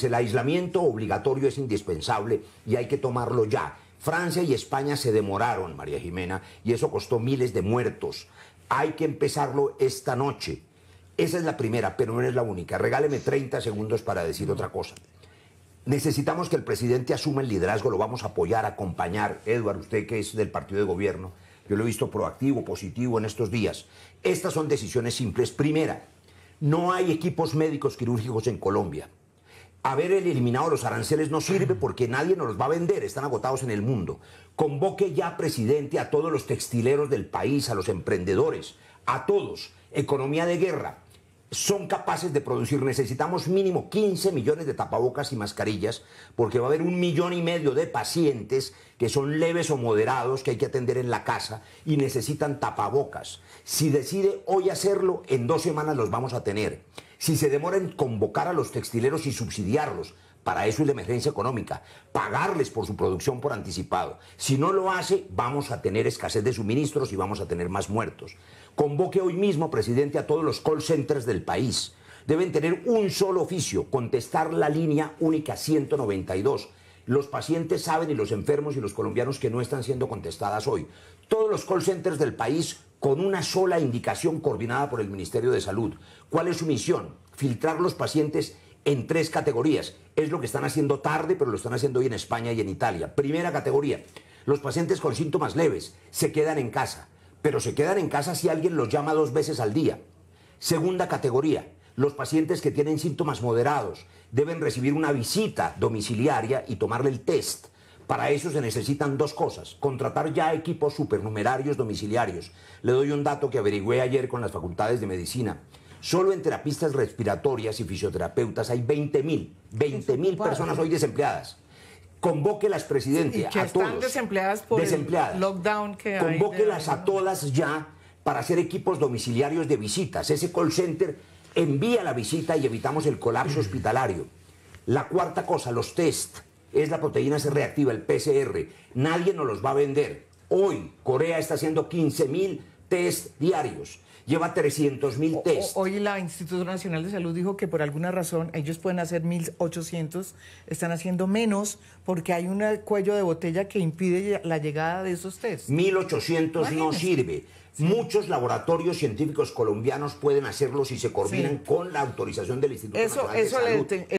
El aislamiento obligatorio es indispensable y hay que tomarlo ya. Francia y España se demoraron, María Jimena, y eso costó miles de muertos. Hay que empezarlo esta noche. Esa es la primera, pero no es la única. Regáleme 30 segundos para decir otra cosa. Necesitamos que el presidente asuma el liderazgo, lo vamos a apoyar, acompañar. Edward, usted que es del partido de gobierno, yo lo he visto proactivo, positivo en estos días. Estas son decisiones simples. Primera, no hay equipos médicos quirúrgicos en Colombia haber eliminado los aranceles no sirve porque nadie nos los va a vender, están agotados en el mundo. Convoque ya, presidente, a todos los textileros del país, a los emprendedores, a todos. Economía de guerra, son capaces de producir. Necesitamos mínimo 15 millones de tapabocas y mascarillas porque va a haber un millón y medio de pacientes que son leves o moderados que hay que atender en la casa y necesitan tapabocas. Si decide hoy hacerlo, en dos semanas los vamos a tener. Si se demora en convocar a los textileros y subsidiarlos para eso es la emergencia económica, pagarles por su producción por anticipado. Si no lo hace, vamos a tener escasez de suministros y vamos a tener más muertos. Convoque hoy mismo, presidente, a todos los call centers del país. Deben tener un solo oficio, contestar la línea única 192. Los pacientes saben y los enfermos y los colombianos que no están siendo contestadas hoy. Todos los call centers del país con una sola indicación coordinada por el Ministerio de Salud. ¿Cuál es su misión? Filtrar los pacientes en tres categorías. Es lo que están haciendo tarde, pero lo están haciendo hoy en España y en Italia. Primera categoría, los pacientes con síntomas leves se quedan en casa, pero se quedan en casa si alguien los llama dos veces al día. Segunda categoría, los pacientes que tienen síntomas moderados deben recibir una visita domiciliaria y tomarle el test. Para eso se necesitan dos cosas, contratar ya equipos supernumerarios domiciliarios. Le doy un dato que averigüé ayer con las facultades de medicina. Solo en terapistas respiratorias y fisioterapeutas hay 20 mil, 20 mil personas hoy desempleadas Convoque presidente, a todos. Están desempleadas por el lockdown que hay. Convóquelas a todas ya para hacer equipos domiciliarios de visitas. Ese call center envía la visita y evitamos el colapso hospitalario. La cuarta cosa, los test. Es la proteína se reactiva, el PCR. Nadie nos los va a vender. Hoy Corea está haciendo 15 mil test diarios. Lleva 300 mil test. Hoy la Instituto Nacional de Salud dijo que por alguna razón ellos pueden hacer 1.800, están haciendo menos porque hay un cuello de botella que impide la llegada de esos test. 1.800 no sirve. Muchos laboratorios científicos colombianos pueden hacerlo si se coordinan con la autorización del Instituto Nacional de Salud.